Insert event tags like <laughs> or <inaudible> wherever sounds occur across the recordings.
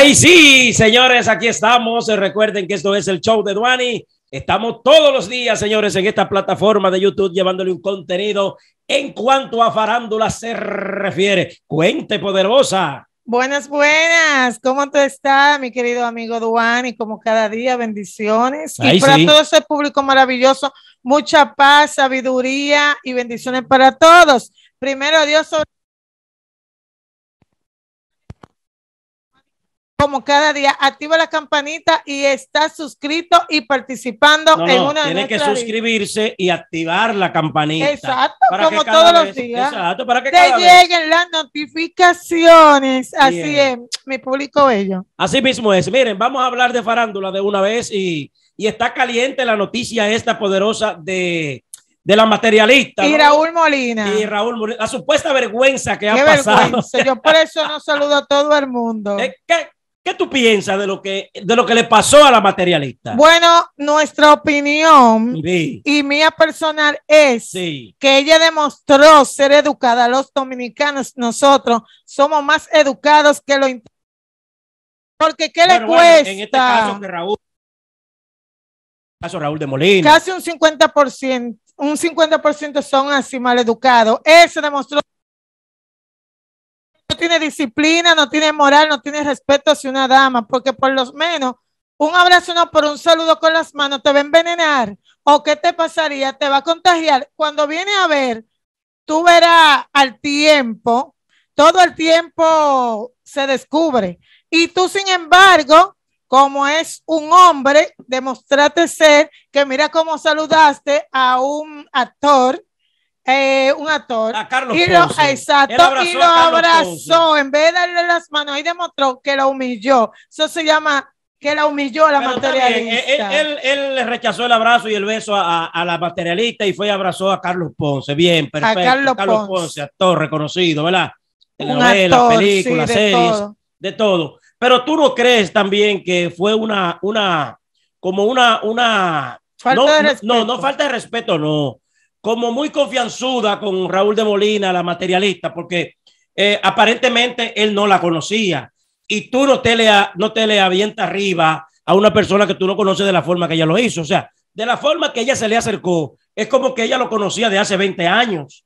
Ahí sí, señores, aquí estamos. Recuerden que esto es el show de Duani. Estamos todos los días, señores, en esta plataforma de YouTube llevándole un contenido en cuanto a farándula se refiere. Cuente poderosa. Buenas, buenas. ¿Cómo tú estás, mi querido amigo Duani? Como cada día, bendiciones. y para todo ese público maravilloso, mucha paz, sabiduría y bendiciones para todos. Primero Dios sobre como cada día, activa la campanita y está suscrito y participando en una tiene Tiene que suscribirse y activar la campanita. Exacto, como todos los días. Exacto, para que lleguen las notificaciones. Así es, mi público bello. Así mismo es. Miren, vamos a hablar de farándula de una vez y, está caliente la noticia esta poderosa de de la materialista. Y Raúl Molina. Y Raúl Molina. La supuesta vergüenza que ha pasado. Vergüenza. Yo por eso no <laughs> saludo a todo el mundo. ¿Qué tú piensas de lo que de lo que le pasó a la materialista? Bueno, nuestra opinión y mía personal es que ella demostró ser educada. Los dominicanos, nosotros somos más educados que lo porque qué le cuesta. en este caso de Raúl, caso Raúl de Molina. Casi un 50%, un 50% son así mal educados. Eso demostró tiene disciplina, no tiene moral, no tiene respeto hacia una dama, porque por lo menos un abrazo no por un saludo con las manos te va a envenenar. ¿O qué te pasaría? Te va a contagiar. Cuando viene a ver, tú verás al tiempo, todo el tiempo se descubre. Y tú, sin embargo, como es un hombre, demostrate ser que mira cómo saludaste a un actor eh, un actor. A ah, Carlos y lo, Ponce. Exacto, y lo abrazó. En vez de darle las manos, y demostró que lo humilló. Eso se llama que la humilló a la materialista. Eh, eh, él, le rechazó el abrazo y el beso a, la materialista y fue y abrazó a Carlos Ponce. Bien, perfecto. Carlos, Ponce. actor reconocido, ¿verdad? Telenovelas, películas, de series, todo. de todo. Pero tú no crees también que fue una, una, como una, una. no falta de respeto, no como muy confianzuda con Raúl de Molina, la materialista, porque eh, aparentemente él no la conocía. Y tú no te, le, no te le avientas arriba a una persona que tú no conoces de la forma que ella lo hizo. O sea, de la forma que ella se le acercó, es como que ella lo conocía de hace 20 años.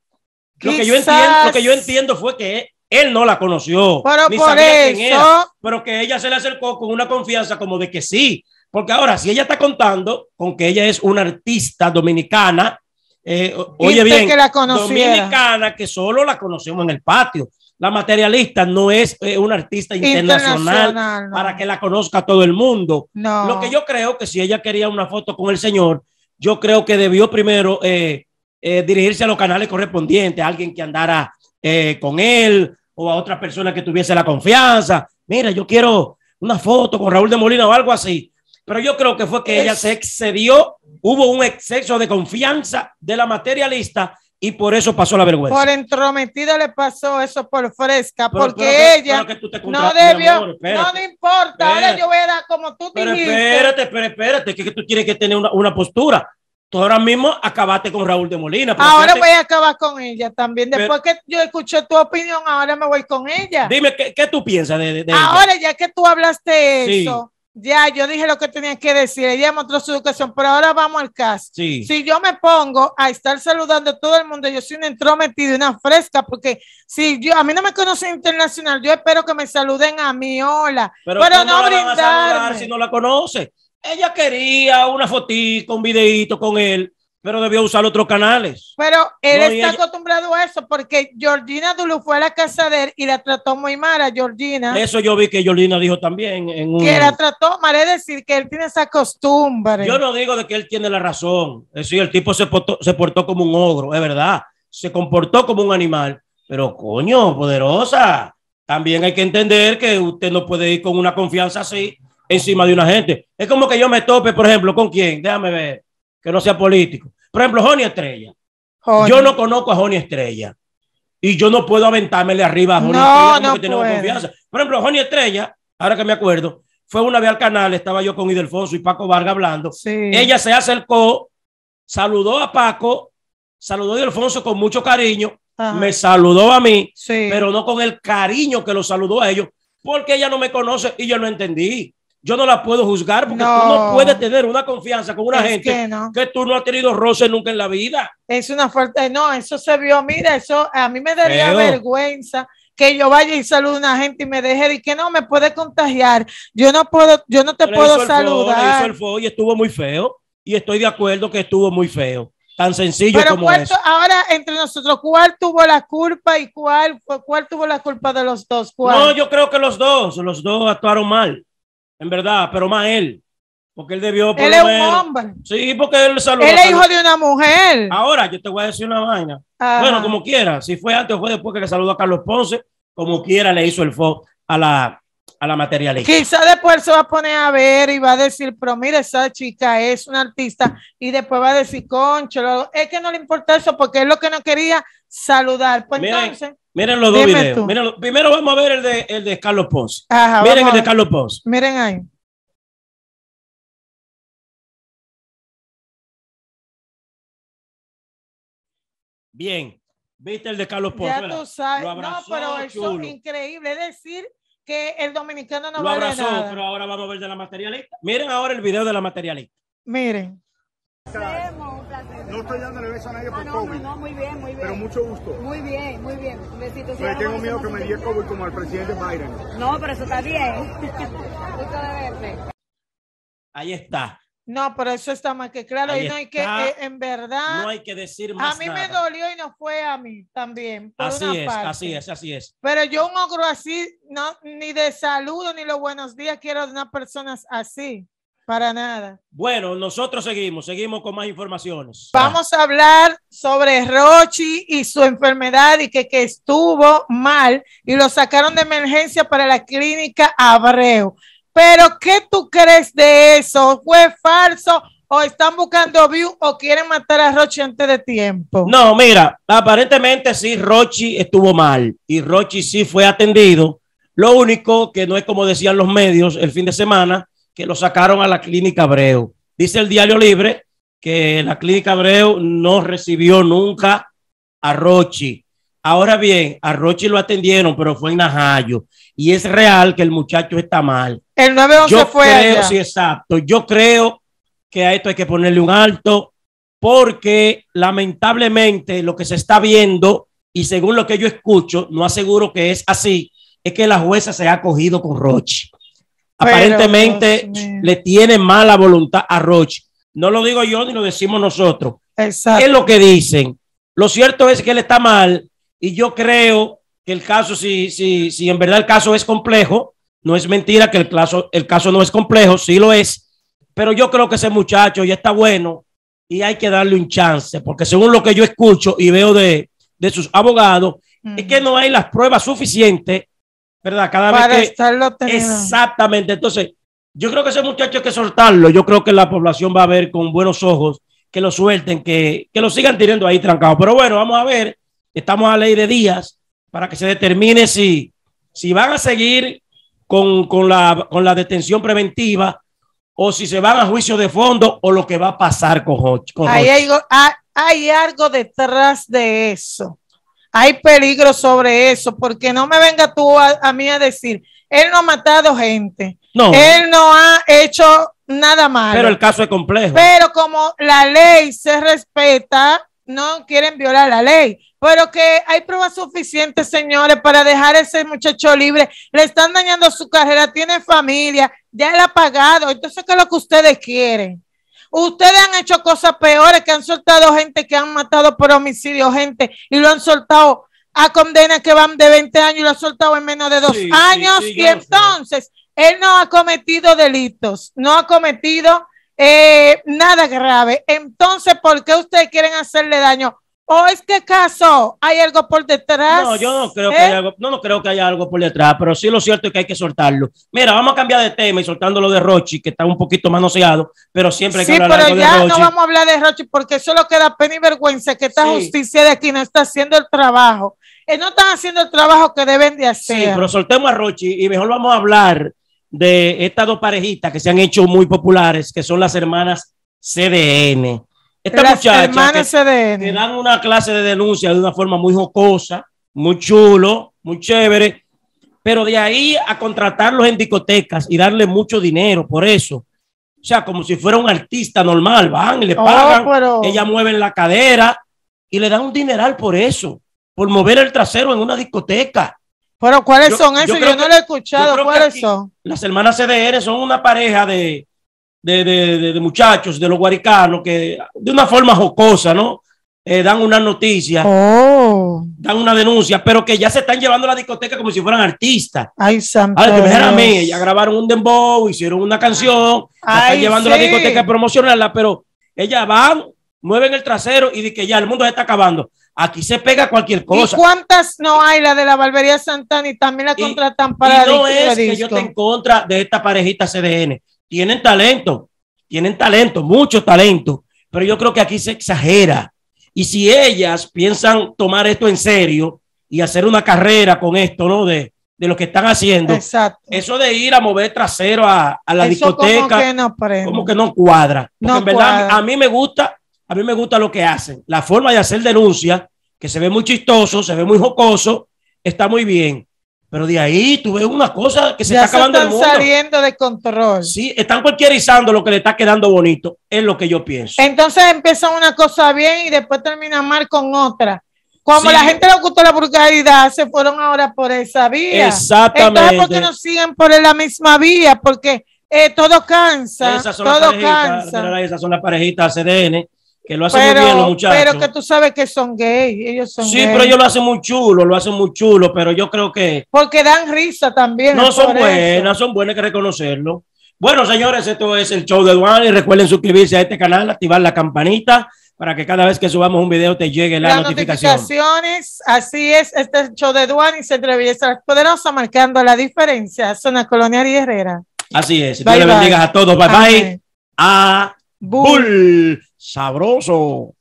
Lo que, yo entiendo, lo que yo entiendo fue que él no la conoció, ni pero que ella se le acercó con una confianza como de que sí. Porque ahora, si ella está contando con que ella es una artista dominicana, eh, oye bien, que la dominicana que solo la conocemos en el patio. La materialista no es un eh, una artista internacional, para que la conozca todo el mundo. No. Lo que yo creo que si ella quería una foto con el señor, yo creo que debió primero eh, dirigirse a los canales correspondientes, a alguien que andara con él o a otra persona que tuviese la confianza. Mira, yo quiero una foto con Raúl de Molina o algo así. Pero yo creo que fue que ella se excedió hubo un exceso de confianza de la materialista y por eso pasó la vergüenza. Por entrometida le pasó eso por fresca, porque ella no debió, no importa, ahora yo voy a dar como tú pero dijiste. Espérate, pero espérate, que, tú tienes que tener una, postura. Tú ahora mismo acabaste con Raúl de Molina. Ahora voy a acabar con ella también. Después que yo escuché tu opinión, ahora me voy con ella. Dime, ¿qué, qué tú piensas de, de Ahora, ya que tú hablaste eso, ya, yo dije lo que tenía que decir, ella mostró su educación, pero ahora vamos al caso. Si yo me pongo a estar saludando a todo el mundo, yo soy una entrometida, una fresca, porque si yo, a mí no me conocen internacional, yo espero que me saluden a mí, hola, pero, no, brindar. Si no la conoce, ella quería una fotito un videito con él, pero debió usar otros canales. Pero él está acostumbrado a eso porque Georgina Dulu fue a la casa de él y la trató muy mal a Georgina. Eso yo vi que Georgina dijo también. En un... Que la trató mal, es decir, que él tiene esa costumbre. Yo no digo de que él tiene la razón. Es decir, el tipo se se portó como un ogro, es verdad. Se comportó como un animal. Pero coño, poderosa. También hay que entender que usted no puede ir con una confianza así encima de una gente. Es como que yo me tope, por ejemplo, ¿con quién? Déjame ver. Que no sea político por ejemplo, Johnny Estrella. Yo no conozco a Johnny Estrella. Y yo no puedo aventármele arriba a Johnny no, Estrella porque no confianza. Por ejemplo, Johnny Estrella, ahora que me acuerdo, fue una vez al canal, estaba yo con Idelfonso y Paco Vargas hablando. Ella se acercó, saludó a Paco, saludó a Idelfonso con mucho cariño, me saludó a mí, pero no con el cariño que lo saludó a ellos, porque ella no me conoce y yo no entendí yo no la puedo juzgar porque no. tú no puedes tener una confianza con una gente que, tú no has tenido roce nunca en la vida. Es una fuerte, no, eso se vio, mira, eso a mí me daría vergüenza que yo vaya y salude a una gente y me deje y que no me puede contagiar. Yo no puedo, yo no te puedo saludar. Fue, y estuvo muy feo y estoy de acuerdo que estuvo muy feo. Tan sencillo Pero como Ahora, entre nosotros, ¿cuál tuvo la culpa y cuál, cuál tuvo la culpa de los dos? No, yo creo que los dos, los dos actuaron mal en verdad, pero más él. Porque él debió. él es un hombre. Sí, porque él saludó. Él es hijo de una mujer. Ahora, yo te voy a decir una vaina. Bueno, como quiera, si fue antes o fue después que le saludó a Carlos Ponce, como quiera le hizo el fo a la, a la materialista. Quizá después se va a poner a ver y va a decir, pero mira, esa chica es una artista. Y después va a decir, concho, es que no le importa eso porque es lo que no quería saludar. Pues Miren los dos videos. primero vamos a ver el de, el de Carlos Post Miren el de Carlos Post Miren ahí. Bien, viste el de Carlos Post Ya tú sabes. no, pero eso es increíble. Es decir, que el dominicano no lo vale abrazó, nada. pero ahora vamos a ver de la materialista. Miren ahora el video de la materialista. Miren. No estoy dándole beso a nadie ah, por ah, no, No, no, muy bien, muy bien. Pero mucho gusto. Muy bien, muy bien. Un besito. tengo miedo que me diga COVID como al presidente Biden. No, pero eso está bien. <laughs> gusto de verte. Ahí está. No, pero eso está más que claro. y no hay que, eh, en verdad. No hay que decir más. A mí me dolió y no fue a mí también. así es, así es, así es. Pero yo un ogro así, no, ni de saludo ni los buenos días quiero de unas personas así. Para nada. Bueno, nosotros seguimos, seguimos con más informaciones. Vamos a hablar sobre Rochi y su enfermedad y que, que estuvo mal y lo sacaron de emergencia para la clínica Abreu. Pero, ¿qué tú crees de eso? ¿Fue falso o están buscando view o quieren matar a Rochi antes de tiempo? No, mira, aparentemente sí, Rochi estuvo mal y Rochi sí fue atendido. Lo único que no es como decían los medios el fin de semana, que lo sacaron a la clínica Abreu. Dice el diario Libre que la clínica Abreu no recibió nunca a Rochi. Ahora bien, a Rochi lo atendieron, pero fue en Najayo. Y es real que el muchacho está mal. El 911 fue Sí, exacto. Yo creo que a esto hay que ponerle un alto porque lamentablemente lo que se está viendo y según lo que yo escucho, no aseguro que es así, es que la jueza se ha cogido con Rochi aparentemente le tiene mala voluntad a Roche. No lo digo yo ni lo decimos nosotros. Es lo que dicen. Lo cierto es que él está mal y yo creo que el caso, si, si, en verdad el caso es complejo, no es mentira que el caso, el caso no es complejo, sí lo es, pero yo creo que ese muchacho ya está bueno y hay que darle un chance, porque según lo que yo escucho y veo de, de sus abogados, es que no hay las pruebas suficientes ¿verdad? Cada vez que... Exactamente. Entonces, yo creo que ese muchacho hay que soltarlo. Yo creo que la población va a ver con buenos ojos que lo suelten, que, lo sigan tirando ahí trancado. Pero bueno, vamos a ver. Estamos a ley de días para que se determine si, si van a seguir con, con, la, detención preventiva o si se van a juicio de fondo o lo que va a pasar con, hay algo detrás de eso. Hay peligro sobre eso, porque no me venga tú a, mí a decir, él no ha matado gente, él no ha hecho nada malo. Pero el caso es complejo. Pero como la ley se respeta, no quieren violar la ley, pero que hay pruebas suficientes, señores, para dejar a ese muchacho libre. Le están dañando su carrera, tiene familia, ya él ha pagado. Entonces, ¿qué es lo que ustedes quieren? Ustedes han hecho cosas peores, que han soltado gente, que han matado por homicidio gente y lo han soltado a condenas que van de 20 años y lo han soltado en menos de dos años. y entonces, él no ha cometido delitos, no ha cometido eh, nada grave. Entonces, ¿por qué ustedes quieren hacerle daño ¿O es que caso hay algo por detrás? No, yo no creo, que ¿eh? haya algo, no, no creo que haya algo por detrás, pero sí lo cierto es que hay que soltarlo. Mira, vamos a cambiar de tema y soltando lo de Rochi, que está un poquito más manoseado, pero siempre hay que hablar de Rochi. Sí, pero ya no vamos a hablar de Rochi porque solo queda pena y vergüenza que esta justicia de aquí no está haciendo el trabajo. Eh, no están haciendo el trabajo que deben de hacer. Sí, pero soltemos a Rochi y mejor vamos a hablar de estas dos parejitas que se han hecho muy populares, que son las hermanas CDN. Esta muchachas muchacha que, dan una clase de denuncia de una forma muy jocosa, muy chulo, muy chévere, pero de ahí a contratarlos en discotecas y darle mucho dinero por eso. O sea, como si fuera un artista normal, van y le oh, pagan, Ellas ella mueven la cadera y le dan un dineral por eso, por mover el trasero en una discoteca. Pero ¿cuáles son esos? Yo, no lo he escuchado. ¿Cuáles son? Las hermanas CDR son una pareja de, de, de, de muchachos, de los guaricanos, que de una forma jocosa, ¿no? Eh, dan una noticia, oh. dan una denuncia, pero que ya se están llevando a la discoteca como si fueran artistas. Ay, santo a ah, mí, ya grabaron un dembow, hicieron una canción, están llevando la discoteca a promocionarla, pero ellas van, mueven el trasero y de que ya el mundo se está acabando. Aquí se pega cualquier cosa. ¿Y cuántas no hay? La de la Barbería Santana y también la contratan y, para y no es que yo esté en contra de esta parejita CDN tienen talento, tienen talento, mucho talento, pero yo creo que aquí se exagera. Y si ellas piensan tomar esto en serio y hacer una carrera con esto, ¿no? De, lo que están haciendo. Exacto. Eso de ir a mover trasero a, la discoteca. Como que no, cuadra. no en verdad, a mí me gusta, a mí me gusta lo que hacen. La forma de hacer denuncia, que se ve muy chistoso, se ve muy jocoso, está muy bien. Pero de ahí tú ves una cosa que se está acabando están el saliendo de control. Sí, están cualquierizando lo que le está quedando bonito, es lo que yo pienso. Entonces empieza una cosa bien y después termina mal con otra. Como la gente le ocultó la vulgaridad, se fueron ahora por esa vía. Exactamente. Entonces, ¿por no siguen por la misma vía? Porque eh, todo cansa. Esas son todo las parejitas, cansa. Esas son las parejitas CDN que lo hacen pero, muy bien los muchachos. Pero que tú sabes que son gays, ellos son Sí, pero ellos lo hacen muy chulo, lo hacen muy chulo, pero yo creo que... Porque dan risa también. No son buenas, son buenas, que reconocerlo. Bueno, señores, esto es el show de y Recuerden suscribirse a este canal, activar la campanita para que cada vez que subamos un video te llegue la Las notificación. notificaciones, así es, este es el show de Duan y se entrevista poderosa marcando la diferencia. Zona Colonial y Herrera. Así es, bye, Dios le bendiga a todos. Bye bye. A Bull sabroso.